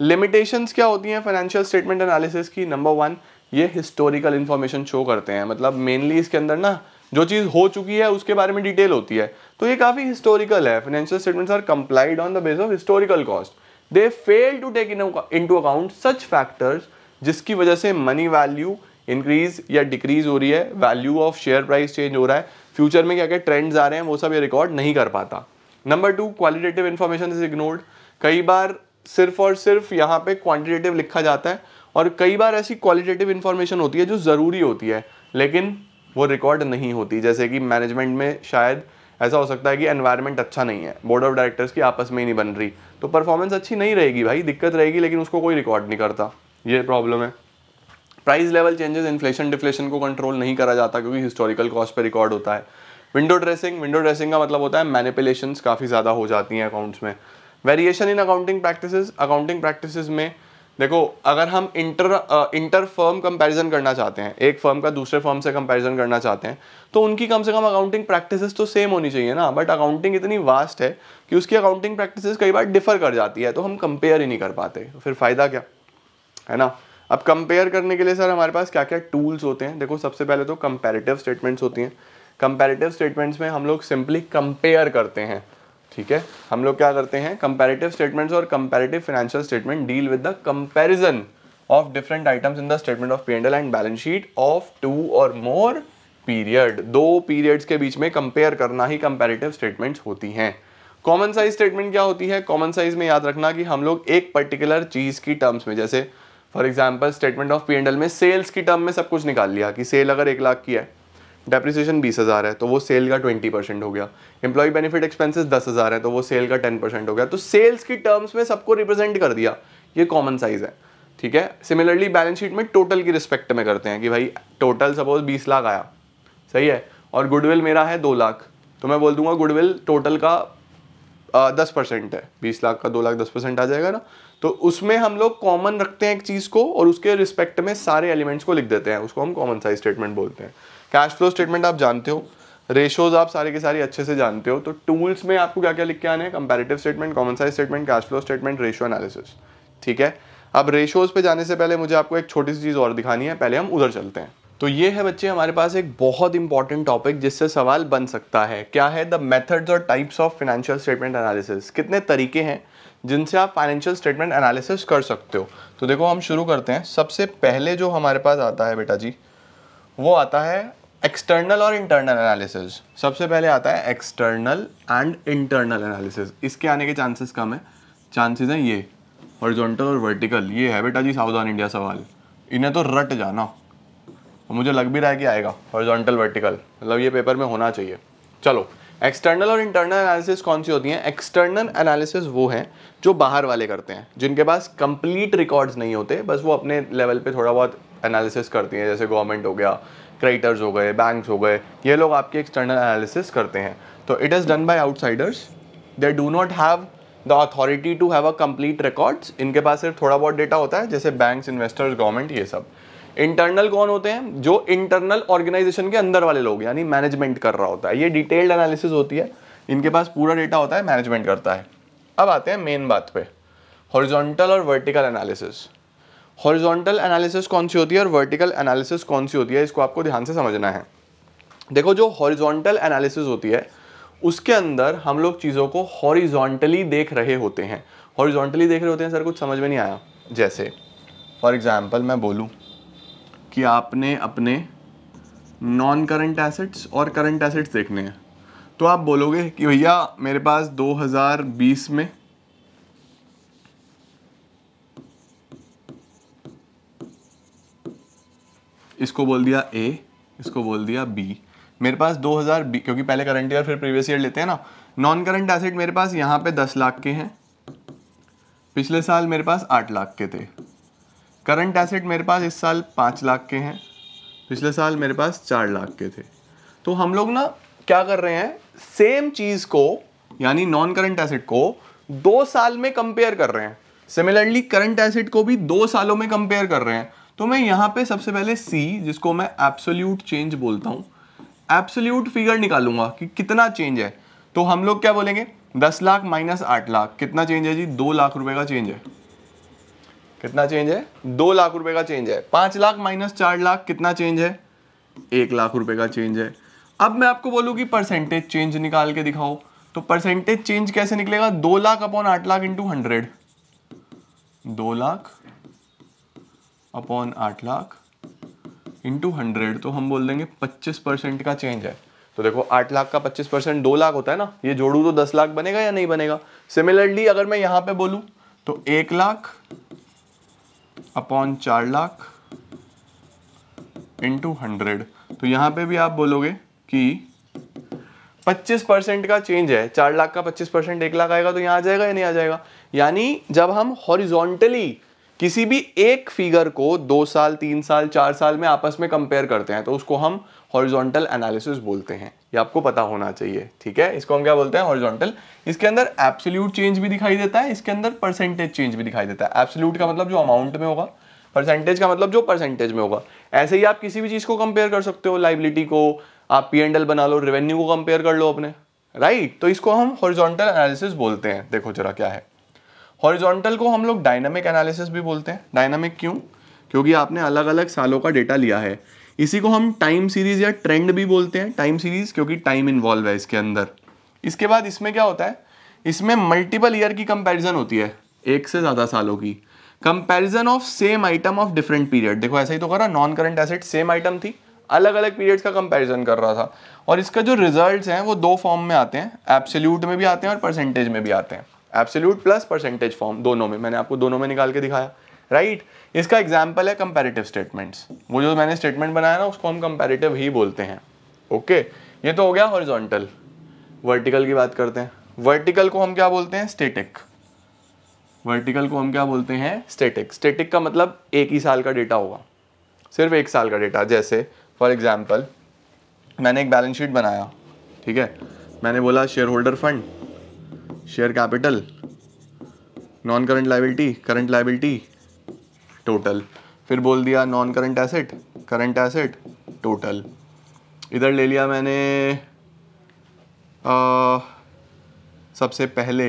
लिमिटेशंस क्या होती हैं फाइनेंशियल स्टेटमेंट एनालिसिस की नंबर वन ये हिस्टोरिकल इन्फॉर्मेशन शो करते हैं मतलब मेनली इसके अंदर ना जो चीज़ हो चुकी है उसके बारे में डिटेल होती है तो ये काफ़ी हिस्टोरिकल है financial statements are compiled on the base of historical cost they fail to take into account such factors जिसकी वजह से मनी वैल्यू इंक्रीज या डिक्रीज हो रही है value of share price change हो रहा है फ्यूचर में क्या क्या ट्रेंड्स आ रहे हैं वो सब ये रिकॉर्ड नहीं कर पाता number two qualitative information is ignored कई बार सिर्फ और सिर्फ यहाँ पे क्वान्टिटेटिव लिखा जाता है और कई बार ऐसी क्वालिटेटिव इन्फॉर्मेशन होती है जो ज़रूरी होती है लेकिन वो रिकॉर्ड नहीं होती जैसे कि मैनेजमेंट में शायद ऐसा हो सकता है कि एनवायरनमेंट अच्छा नहीं है बोर्ड ऑफ डायरेक्टर्स की आपस में ही नहीं बन रही तो परफॉर्मेंस अच्छी नहीं रहेगी भाई दिक्कत रहेगी लेकिन उसको कोई रिकॉर्ड नहीं करता ये प्रॉब्लम है price level changes inflation deflation को कंट्रोल नहीं करा जाता क्योंकि हिस्टोरिकल कॉस्ट पर रिकॉर्ड होता है विंडो ड्रेसिंग विंडो ड्रेसिंग का मतलब होता है मैनिपुलेशन काफ़ी ज़्यादा हो जाती हैं अकाउंट्स में variation in accounting practice accounting practice में देखो अगर हम इंटर इंटर फर्म कंपैरिजन करना चाहते हैं एक फर्म का दूसरे फर्म से कंपैरिजन करना चाहते हैं तो उनकी कम से कम अकाउंटिंग प्रैक्टिसेस तो सेम होनी चाहिए ना बट अकाउंटिंग इतनी वास्ट है कि उसकी अकाउंटिंग प्रैक्टिसेस कई बार डिफर कर जाती है तो हम कंपेयर ही नहीं कर पाते फिर फ़ायदा क्या है ना अब कंपेयर करने के लिए सर हमारे पास क्या क्या टूल्स होते हैं देखो सबसे पहले तो कंपेरेटिव स्टेटमेंट्स होती हैं कंपेरेटिव स्टेटमेंट्स में हम लोग सिंपली कंपेयर करते हैं ठीक है हम लोग क्या करते हैं कंपेरेटिव स्टेटमेंट्स और comparative financial statement deal with the comparison of different items in the statement of P and and balance sheet of two और मोर पीरियड दो पीरियड्स के बीच में कंपेयर करना ही कंपेरेटिव स्टेटमेंट्स होती हैं कॉमन साइज स्टेटमेंट क्या होती है कॉमन साइज में याद रखना कि हम लोग एक पर्टिकुलर चीज़ की टर्म्स में जैसे for example statement of P and L में सेल्स की टर्म में सब कुछ निकाल लिया कि सेल अगर एक लाख की है डेप्रिसिएशन बीस हज़ार है तो वो सेल का ट्वेंटी परसेंट हो गया एम्प्लॉय बेनिफिट एक्सपेंसेस दस हज़ार है तो वो सेल का टेन परसेंट हो गया तो सेल्स की टर्म्स में सबको रिप्रेजेंट कर दिया ये कॉमन साइज है ठीक है सिमिलरली बैलेंस शीट में टोटल की रिस्पेक्ट में करते हैं कि भाई टोटल सपोज बीस लाख आया सही है और गुडविल मेरा है दो लाख तो मैं बोल दूंगा गुडविल टोटल का दस परसेंट है बीस लाख का दो लाख दस परसेंट आ जाएगा ना तो उसमें हम लोग कॉमन रखते हैं एक चीज़ को और उसके रिस्पेक्ट में सारे एलिमेंट्स को लिख देते हैं उसको हम कॉमन साइज स्टेटमेंट बोलते हैं कैश फ्लो स्टेटमेंट आप जानते हो रेशोज आप सारे के सारे अच्छे से जानते हो तो टूल्स में आपको क्या क्या लिख के आने हैं comparative statement common size statement cash flow statement ratio analysis ठीक है अब रेशोज पे जाने से पहले मुझे आपको एक छोटी सी चीज़ और दिखानी है पहले हम उधर चलते हैं तो ये है बच्चे हमारे पास एक बहुत इंपॉर्टेंट टॉपिक जिससे सवाल बन सकता है क्या है द मेथड्स और types of financial statement analysis कितने तरीके हैं जिनसे आप फाइनेंशियल स्टेटमेंट एनालिसिस कर सकते हो तो देखो हम शुरू करते हैं सबसे पहले जो हमारे पास आता है बेटा जी वो आता है एक्सटर्नल और इंटरनल एनालिसिस सबसे पहले आता है एक्सटर्नल एंड इंटरनल एनालिसिस इसके आने के चांसेस कम है चांसेस हैं ये हॉरिजॉन्टल और वर्टिकल ये है बेटा जी ऑन इंडिया सवाल इन्हें तो रट जाना मुझे लग भी रहा है कि आएगा हॉरिजॉन्टल वर्टिकल मतलब ये पेपर में होना चाहिए चलो एक्सटर्नल और इंटरनल एनालिसिस कौन सी होती हैं एक्सटर्नल एनालिसिस वो हैं जो बाहर वाले करते हैं जिनके पास कंप्लीट रिकॉर्ड्स नहीं होते बस वो अपने लेवल पे थोड़ा बहुत एनालिसिस करती हैं जैसे गवर्नमेंट हो गया क्रेडिटर्स हो गए बैंक्स हो गए ये लोग आपके एक्सटर्नल एनालिसिस करते हैं तो it is done by outsiders they do not have the authority to have a complete records इनके पास सिर्फ थोड़ा बहुत डेटा होता है जैसे बैंक्स इन्वेस्टर्स गवर्नमेंट ये सब इंटरनल कौन होते हैं जो इंटरनल ऑर्गेनाइजेशन के अंदर वाले लोग यानी मैनेजमेंट कर रहा होता है ये डिटेल्ड एनालिसिस होती है इनके पास पूरा डेटा होता है मैनेजमेंट करता है अब आते हैं मेन बात पे हॉरिजॉन्टल और वर्टिकल एनालिसिस हॉरिजॉन्टल एनालिसिस कौन सी होती है और वर्टिकल एनालिसिस कौन सी होती है इसको आपको ध्यान से समझना है देखो जो हॉरिजॉन्टल एनालिसिस होती है उसके अंदर हम लोग चीज़ों को हॉरिजॉन्टली देख रहे होते हैं हॉरिजॉन्टली देख रहे होते हैं सर कुछ समझ में नहीं आया जैसे फॉर एग्ज़ाम्पल मैं बोलूँ कि आपने अपने नॉन करंट एसेट्स और करंट एसेट्स देखने हैं तो आप बोलोगे कि भैया मेरे पास 2020 में इसको बोल दिया ए इसको बोल दिया बी मेरे पास 2000 बी क्योंकि पहले करंट ईयर फिर प्रीवियस ईयर लेते हैं ना नॉन करंट एसेट मेरे पास यहाँ पे 10 लाख के हैं पिछले साल मेरे पास 8 लाख के थे करंट एसेट मेरे पास इस साल पाँच लाख के हैं पिछले साल मेरे पास चार लाख के थे तो हम लोग ना क्या कर रहे हैं सेम चीज़ को यानी नॉन करंट एसेट को दो साल में कंपेयर कर रहे हैं सिमिलरली करंट एसेट को भी दो सालों में कंपेयर कर रहे हैं तो मैं यहाँ पे सबसे पहले सी जिसको मैं एब्सोल्यूट चेंज बोलता हूँ एब्सोल्यूट फिगर निकालूंगा कि कितना चेंज है तो हम लोग क्या बोलेंगे दस लाख माइनस आठ लाख कितना चेंज है जी दो लाख रुपए का चेंज है कितना चेंज है दो लाख रुपए का चेंज है पांच लाख माइनस चार लाख कितना चेंज है एक लाख रुपए का चेंज है अब मैं आपको बोलूँ कि परसेंटेज चेंज निकाल के दिखाओ तो परसेंटेज चेंज कैसे निकलेगा दो लाख अपॉन आठ लाख इंटू हंड्रेड दो लाख अपॉन आठ लाख इंटू हंड्रेड तो हम बोल देंगे पच्चीस परसेंट का चेंज है तो देखो आठ लाख का पच्चीस परसेंट दो लाख होता है ना ये जोड़ू तो दस लाख बनेगा या नहीं बनेगा सिमिलरली अगर मैं यहां पे बोलूँ तो एक लाख अपॉन चार लाख इंटू हंड्रेड तो यहाँ पे भी आप बोलोगे कि 25 परसेंट का चेंज है चार लाख का 25 परसेंट एक लाख आएगा तो यहाँ आ जाएगा या नहीं आ जाएगा यानी जब हम हॉरिजॉन्टली किसी भी एक फिगर को दो साल तीन साल चार साल में आपस में कंपेयर करते हैं तो उसको हम हॉरिजॉन्टल एनालिसिस बोलते हैं ये आपको पता होना चाहिए ठीक है इसको हम क्या बोलते हैं हॉरिजॉन्टल इसके अंदर एब्सोल्यूट चेंज भी दिखाई देता है इसके अंदर परसेंटेज चेंज भी दिखाई देता है एब्सोल्यूट का मतलब जो अमाउंट में होगा परसेंटेज का मतलब जो परसेंटेज में होगा ऐसे ही आप किसी भी चीज़ को कंपेयर कर सकते हो लाइबिलिटी को आप पी एंड एल बना लो रेवेन्यू को कंपेयर कर लो अपने राइट right? तो इसको हम हॉरिजॉन्टल एनालिसिस बोलते हैं देखो जरा क्या है हॉरिजॉन्टल को हम लोग डायनामिक एनालिसिस भी बोलते हैं डायनामिक क्यों क्योंकि आपने अलग अलग सालों का डेटा लिया है इसी को हम टाइम सीरीज या ट्रेंड भी बोलते हैं टाइम सीरीज क्योंकि टाइम इन्वॉल्व है इसके अंदर इसके बाद इसमें क्या होता है इसमें मल्टीपल ईयर की कंपैरिजन होती है एक से ज़्यादा सालों की comparison of same item of different period देखो ऐसा ही तो करा non current asset same item थी अलग अलग पीरियड्स का कंपैरिजन कर रहा था और इसका जो रिजल्ट्स हैं वो दो फॉर्म में आते हैं एब्सोल्यूट में भी आते हैं और परसेंटेज में भी आते हैं एब्सोल्यूट प्लस परसेंटेज फॉर्म दोनों में मैंने आपको दोनों में निकाल के दिखाया राइट right? इसका एग्जाम्पल है कंपेरेटिव स्टेटमेंट्स वो जो मैंने स्टेटमेंट बनाया ना उसको हम कंपेरेटिव ही बोलते हैं ओके okay? ये तो हो गया हॉरिजॉन्टल वर्टिकल की बात करते हैं वर्टिकल को हम क्या बोलते हैं स्टेटिक वर्टिकल को हम क्या बोलते हैं स्टेटिक स्टेटिक का मतलब एक ही साल का डेटा होगा सिर्फ एक साल का डेटा जैसे फॉर एग्जाम्पल मैंने एक बैलेंस शीट बनाया ठीक है मैंने बोला shareholder fund share capital non current liability current liability total फिर बोल दिया non current asset current asset total इधर ले लिया मैंने आ, सबसे पहले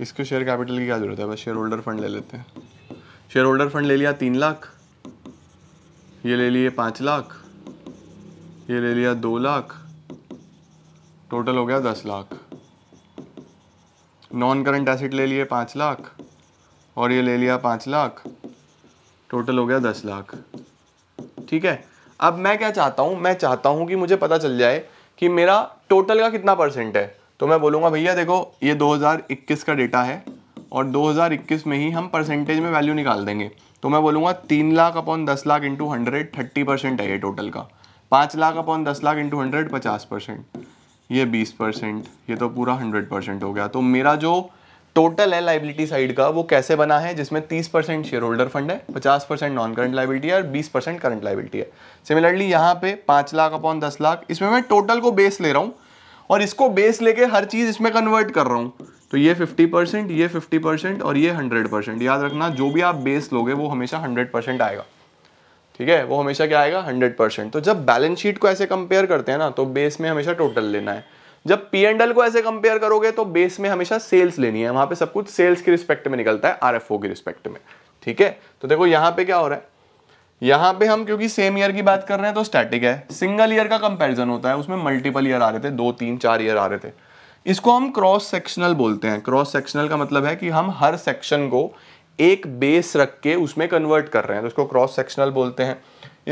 इसको शेयर कैपिटल की क्या ज़रूरत है बस शेयर होल्डर फंड ले लेते हैं शेयर होल्डर फंड ले लिया तीन लाख ये ले लिए पाँच लाख ये ले लिया दो लाख टोटल हो गया दस लाख नॉन करंट एसेट ले लिए पाँच लाख और ये ले लिया पाँच लाख टोटल हो गया दस लाख ठीक है अब मैं क्या चाहता हूँ मैं चाहता हूँ कि मुझे पता चल जाए कि मेरा टोटल का कितना परसेंट है तो मैं बोलूँगा भैया देखो ये 2021 का डेटा है और 2021 में ही हम परसेंटेज में वैल्यू निकाल देंगे तो मैं बोलूँगा तीन लाख अपॉन दस lakh into hundred thirty percent है ये टोटल का पाँच लाख अपॉन दस लाख इंटू हंड्रेड पचास परसेंट ये बीस परसेंट ये तो पूरा हंड्रेड परसेंट हो गया तो मेरा जो टोटल है लाइबिलिटी साइड का वो कैसे बना है जिसमें 30 परसेंट शेयर होल्डर फंड है 50 परसेंट नॉन करंट लाइबिलिटी है और 20 परसेंट करंट लाइबिलिटी है सिमिलरली यहाँ पे पाँच लाख अपॉन दस लाख इसमें मैं टोटल को बेस ले रहा हूँ और इसको बेस लेके हर चीज़ इसमें कन्वर्ट कर रहा हूँ तो ये 50 परसेंट ये 50 परसेंट और ये 100 परसेंट याद रखना जो भी आप बेस लोगे वो हमेशा 100 परसेंट आएगा ठीक है वो हमेशा क्या आएगा 100 परसेंट तो जब बैलेंस शीट को ऐसे कंपेयर करते हैं ना तो बेस में हमेशा टोटल लेना है जब पी एंड एल को ऐसे कंपेयर करोगे तो बेस में हमेशा सेल्स लेनी है वहां पे सब कुछ सेल्स के रिस्पेक्ट में निकलता है आरएफओ के रिस्पेक्ट में ठीक है तो देखो यहाँ पे क्या हो रहा है यहाँ पे हम क्योंकि सेम ईयर की बात कर रहे हैं तो स्टैटिक है सिंगल ईयर का कंपेरिजन होता है उसमें मल्टीपल ईयर आ रहे थे दो तीन चार ईयर आ रहे थे इसको हम क्रॉस सेक्शनल बोलते हैं क्रॉस सेक्शनल का मतलब है कि हम हर सेक्शन को एक बेस रख के उसमें कन्वर्ट कर रहे हैं तो इसको क्रॉस सेक्शनल बोलते हैं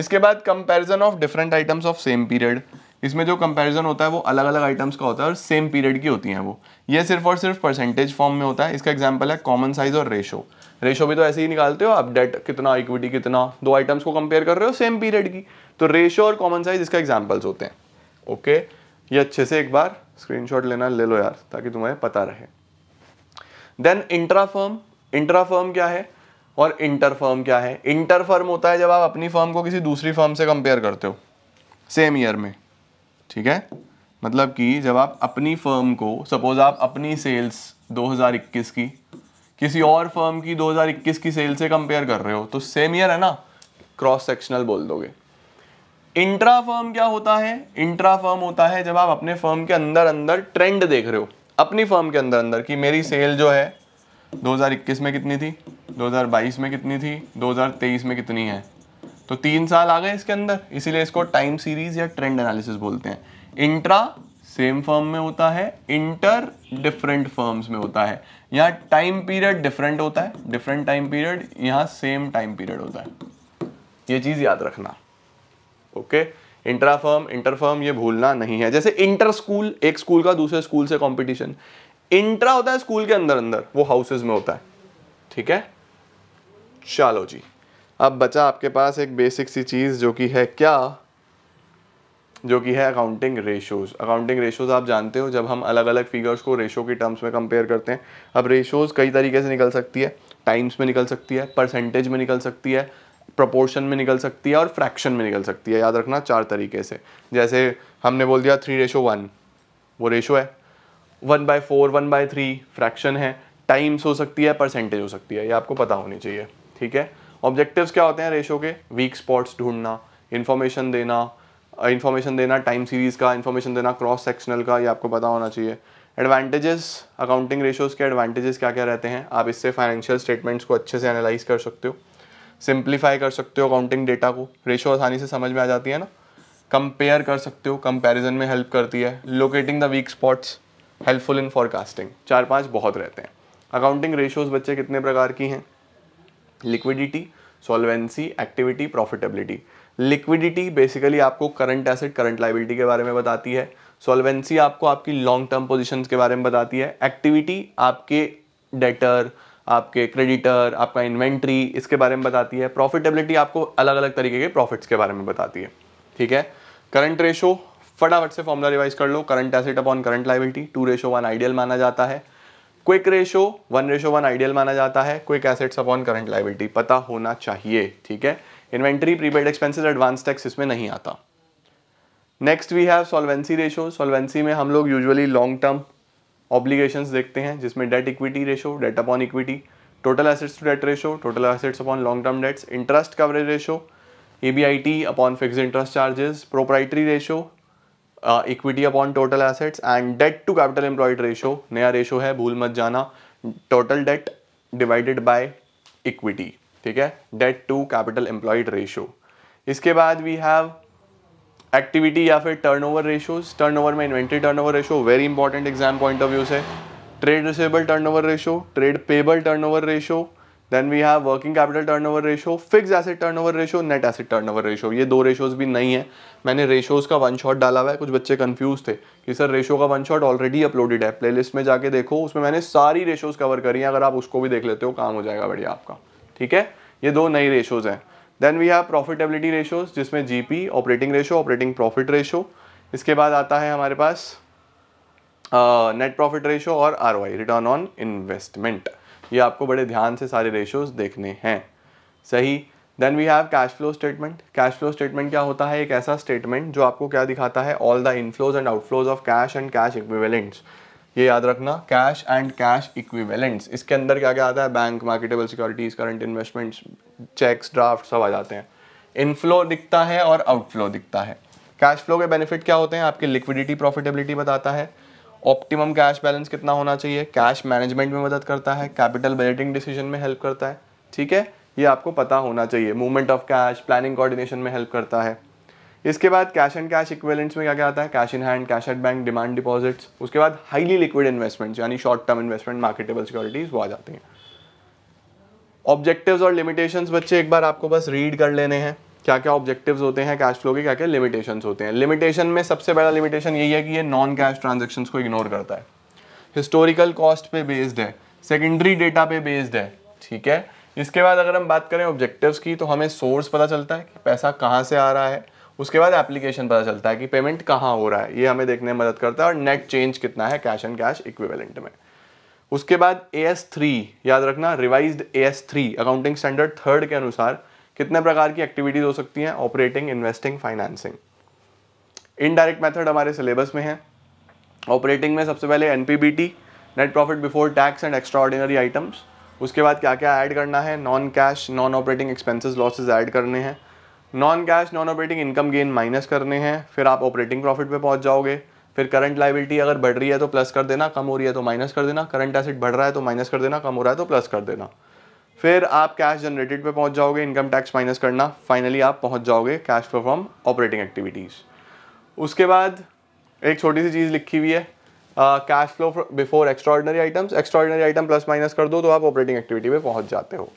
इसके बाद comparison of different items of same period इसमें जो कंपैरिजन होता है वो अलग अलग आइटम्स का होता है और सेम पीरियड की होती हैं वो ये सिर्फ और सिर्फ परसेंटेज फॉर्म में होता है इसका एग्जाम्पल है कॉमन साइज और रेशो रेशो भी तो ऐसे ही निकालते हो आप डेट कितना इक्विटी कितना दो आइटम्स को कंपेयर कर रहे हो सेम पीरियड की तो रेशो और कॉमन साइज इसका एग्जाम्पल्स होते हैं ओके ये अच्छे से एक बार स्क्रीन लेना ले लो यार ताकि तुम्हें पता रहे देन इंट्राफर्म इंट्राफर्म क्या है और इंटर फर्म क्या है इंटरफर्म होता है जब आप अपनी फर्म को किसी दूसरी फर्म से कंपेयर करते हो सेम ईयर में ठीक है मतलब कि जब आप अपनी फर्म को सपोज आप अपनी सेल्स 2021 की किसी और फर्म की 2021 की सेल से कंपेयर कर रहे हो तो सेम ईयर है ना क्रॉस सेक्शनल बोल दोगे इंट्रा फर्म क्या होता है इंट्रा फर्म होता है जब आप अपने फर्म के अंदर अंदर ट्रेंड देख रहे हो अपनी फर्म के अंदर अंदर कि मेरी सेल जो है 2021 में कितनी थी 2022 में कितनी थी 2023 में कितनी है तो तीन साल आ गए इसके अंदर इसीलिए इसको टाइम सीरीज या ट्रेंड एनालिसिस बोलते हैं इंट्रा सेम फर्म में होता है इंटर डिफरेंट फर्म्स में होता है यहाँ टाइम पीरियड डिफरेंट होता है डिफरेंट टाइम पीरियड यहाँ सेम टाइम पीरियड होता है ये चीज़ याद रखना okay intra firm inter firm ये भूलना नहीं है जैसे इंटर स्कूल एक स्कूल का दूसरे स्कूल से कॉम्पिटिशन इंट्रा होता है स्कूल के अंदर अंदर वो हाउसेज में होता है ठीक है चलो जी अब बचा आपके पास एक बेसिक सी चीज़ जो कि है क्या जो कि है अकाउंटिंग रेशोज़ अकाउंटिंग रेशोज़ आप जानते हो जब हम अलग अलग फिगर्स को रेशो की टर्म्स में कंपेयर करते हैं अब रेशोज़ कई तरीके से निकल सकती है टाइम्स में निकल सकती है परसेंटेज में निकल सकती है प्रपोर्शन में निकल सकती है और फ्रैक्शन में निकल सकती है याद रखना चार तरीके से जैसे हमने बोल दिया थ्री रेशो वन वो रेशो है one by four one by three fraction है टाइम्स हो सकती है परसेंटेज हो सकती है ये आपको पता होनी चाहिए ठीक है ऑब्जेक्टिव्स क्या होते हैं रेशो के वीक स्पॉट्स ढूंढना इन्फॉर्मेशन देना इन्फॉर्मेशन देना टाइम सीरीज़ का इन्फॉर्मेशन देना क्रॉस सेक्शनल का ये आपको पता होना चाहिए एडवांटेजेस अकाउंटिंग रेशोज़ के एडवांटेजेस क्या क्या रहते हैं आप इससे फाइनेंशियल स्टेटमेंट्स को अच्छे से एनालाइज कर सकते हो सिंप्लीफाई कर सकते हो अकाउंटिंग डेटा को रेशो आसानी से समझ में आ जाती है ना कंपेयर कर सकते हो कंपेरिजन में हेल्प करती है locating the weak spots helpful in forecasting चार पाँच बहुत रहते हैं अकाउंटिंग रेशोज़ बच्चे कितने प्रकार की हैं liquidity solvency activity profitability liquidity basically आपको करंट एसेट करंट लाइबिलिटी के बारे में बताती है सॉल्वेंसी आपको आपकी लॉन्ग टर्म पोजिशन के बारे में बताती है एक्टिविटी आपके डेटर आपके क्रेडिटर आपका इन्वेंट्री इसके बारे में बताती है प्रॉफिटेबिलिटी आपको अलग अलग तरीके के प्रॉफिट्स के बारे में बताती है ठीक है करंट रेशो फटाफट से फॉर्मूला रिवाइज कर लो current asset upon current liability two ratio one ideal माना जाता है quick ratio one ratio one ideal माना जाता है quick assets upon current liability पता होना चाहिए ठीक है inventory prepaid expenses advance tax इसमें नहीं आता next we have solvency ratio solvency में हम लोग यूजुअली लॉन्ग टर्म ऑब्लिगेशंस देखते हैं जिसमें debt equity ratio debt upon equity total assets to debt ratio total assets upon long term debts interest coverage ratio E B I T upon fix interest charges proprietary ratio equity upon total assets and debt to capital employed ratio नया ratio है भूल मत जाना total debt divided by equity ठीक है debt to capital employed ratio इसके बाद we have activity या फिर turn over ratios turnover में inventory over ratio very important exam point of view से trade receivable over ratio trade payable turnover ratio then we have working capital turnover ratio fix asset over ratio net asset over ratio ये दो ratios भी नहीं है मैंने ratios का one shot डाला हुआ है कुछ बच्चे कन्फ्यूज थे कि सर रेशो का वन शॉट ऑलरेडी अपलोडेड है प्लेलिस्ट में जाके देखो उसमें मैंने सारी रेशोज कवर करी हैं अगर आप उसको भी देख लेते हो काम हो जाएगा बढ़िया आपका ठीक है ये दो नई रेशोज हैं then we have profitability ratios जिसमें GP operating ratio operating profit ratio इसके बाद आता है हमारे पास नेट प्रॉफिट रेशो और आर रिटर्न ऑन इन्वेस्टमेंट ये आपको बड़े ध्यान से सारे रेशोज देखने हैं सही then we have cash flow statement cash flow statement क्या होता है एक ऐसा स्टेटमेंट जो आपको क्या दिखाता है all the inflows and outflows of cash and cash equivalents ये याद रखना कैश एंड कैश इक्विवेलेंट्स इसके अंदर क्या क्या आता है bank marketable securities current investments cheques draft सब आ जाते हैं इनफ्लो दिखता है और आउटफ्लो दिखता है कैश फ्लो के बेनिफिट क्या होते हैं आपकी लिक्विडिटी प्रॉफिटेबिलिटी बताता है ऑप्टिमम कैश बैलेंस कितना होना चाहिए कैश मैनेजमेंट में मदद करता है कैपिटल बजटिंग डिसीजन में हेल्प करता है ठीक है ये आपको पता होना चाहिए movement of cash planning coordination में हेल्प करता है इसके बाद कैश एंड कैश इक्वेलेंट्स में क्या क्या आता है cash in hand cash at bank demand deposits उसके बाद हाईली लिक्विड इन्वेस्टमेंट्स यानी short term investment marketable securities वो आ जाती हैं ऑब्जेक्टिव्स और लिमिटेशंस बच्चे एक बार आपको बस रीड कर लेने हैं क्या क्या ऑब्जेक्टिव्स होते हैं कैश फ्लो के क्या क्या लिमिटेशन होते हैं लिमिटेशन में सबसे बड़ा लिमिटेशन यही है कि ये नॉन कैश ट्रांजेक्शन को इग्नोर करता है हिस्टोरिकल कॉस्ट पे बेस्ड है सेकेंडरी डेटा पे बेस्ड है ठीक है इसके बाद अगर हम बात करें ऑब्जेक्टिव्स की तो हमें सोर्स पता चलता है कि पैसा कहाँ से आ रहा है उसके बाद एप्लीकेशन पता चलता है कि पेमेंट कहाँ हो रहा है ये हमें देखने में मदद करता है और नेट चेंज कितना है कैश एंड कैश इक्विवेलेंट में उसके बाद ए एस थ्री याद रखना revise A S three accounting standard third के अनुसार कितने प्रकार की एक्टिविटीज़ हो सकती हैं operating investing financing indirect method हमारे सिलेबस में है ऑपरेटिंग में सबसे पहले an net profit before tax and extraordinary items उसके बाद क्या क्या ऐड करना है non cash non operating expenses losses add करने हैं non cash non operating income gain minus करने हैं फिर आप ऑपरेटिंग प्रॉफिट पे पहुंच जाओगे फिर करंट लाइबिलिटी अगर बढ़ रही है तो प्लस कर देना कम हो रही है तो माइनस कर देना करंट एसिड बढ़ रहा है तो माइनस कर देना कम हो रहा है तो प्लस कर देना फिर आप कैश जनरेटेड पे पहुंच जाओगे इनकम टैक्स माइनस करना फाइनली आप पहुंच जाओगे cash flow from operating activities उसके बाद एक छोटी सी चीज़ लिखी हुई है cash flow before extraordinary items extraordinary item plus minus कर दो तो आप ऑपरेटिंग एक्टिविटी पे पहुंच जाते हो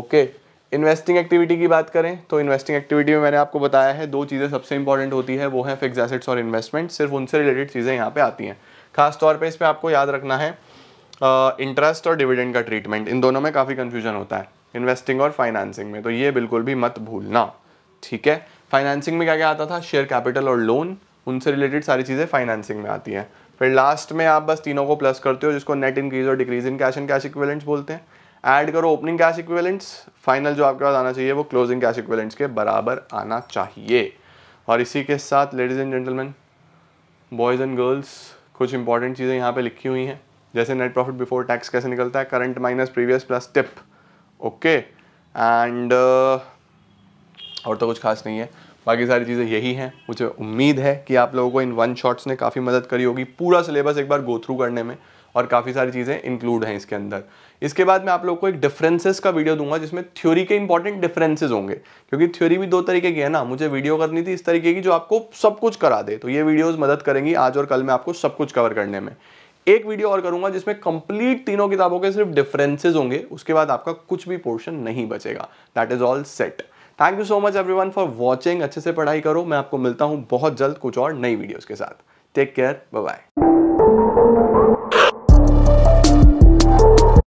ओके इन्वेस्टिंग एक्टिविटी की बात करें तो इन्वेस्टिंग एक्टिविटी में मैंने आपको बताया है दो चीज़ें सबसे इंपॉर्टेंट होती है वो है फिक्स एसेट्स और इन्वेस्टमेंट सिर्फ उनसे रिलेटेड चीज़ें यहाँ पे आती हैं खासतौर पर इस पर आपको याद रखना है इंटरेस्ट uh, और डिविडेंड का ट्रीटमेंट इन दोनों में काफ़ी कन्फ्यूजन होता है इन्वेस्टिंग और फाइनेंसिंग में तो ये बिल्कुल भी मत भूलना ठीक है फाइनेंसिंग में क्या क्या आता था शेयर कैपिटल और लोन उनसे रिलेटेड सारी चीज़ें फाइनेंसिंग में आती हैं फिर लास्ट में आप बस तीनों को प्लस करते हो जिसको नेट इंक्रीज और decrease in cash and cash equivalents बोलते हैं ऐड करो ओपनिंग कैश इक्विवेलेंट्स फाइनल जो आपके पास आना चाहिए वो क्लोजिंग कैश इक्विवेलेंट्स के बराबर आना चाहिए और इसी के साथ ladies and gentleman boys and girls कुछ इंपॉर्टेंट चीज़ें यहाँ पे लिखी हुई हैं जैसे नेट प्रॉफिट बिफोर टैक्स कैसे निकलता है current minus previous plus tip okay and और तो कुछ खास नहीं है बाकी सारी चीज़ें यही हैं मुझे उम्मीद है कि आप लोगों को इन वन शॉट्स ने काफ़ी मदद करी होगी पूरा सिलेबस एक बार गो थ्रू करने में और काफ़ी सारी चीज़ें इंक्लूड हैं इसके अंदर इसके बाद मैं आप लोग को एक डिफरेंसेस का वीडियो दूंगा जिसमें थ्योरी के इंपॉर्टेंट डिफरेंसेस होंगे क्योंकि थ्योरी भी दो तरीके की है ना मुझे वीडियो करनी थी इस तरीके की जो आपको सब कुछ करा दे तो ये वीडियोज़ मदद करेंगी आज और कल में आपको सब कुछ कवर करने में एक वीडियो और करूंगा जिसमें कंप्लीट तीनों किताबों के सिर्फ डिफरेंसेस होंगे उसके बाद आपका कुछ भी पोर्शन नहीं बचेगा that is all set thank you so much everyone for watching अच्छे से पढ़ाई करो मैं आपको मिलता हूँ बहुत जल्द कुछ और नई वीडियोज़ के साथ टेक केयर बाय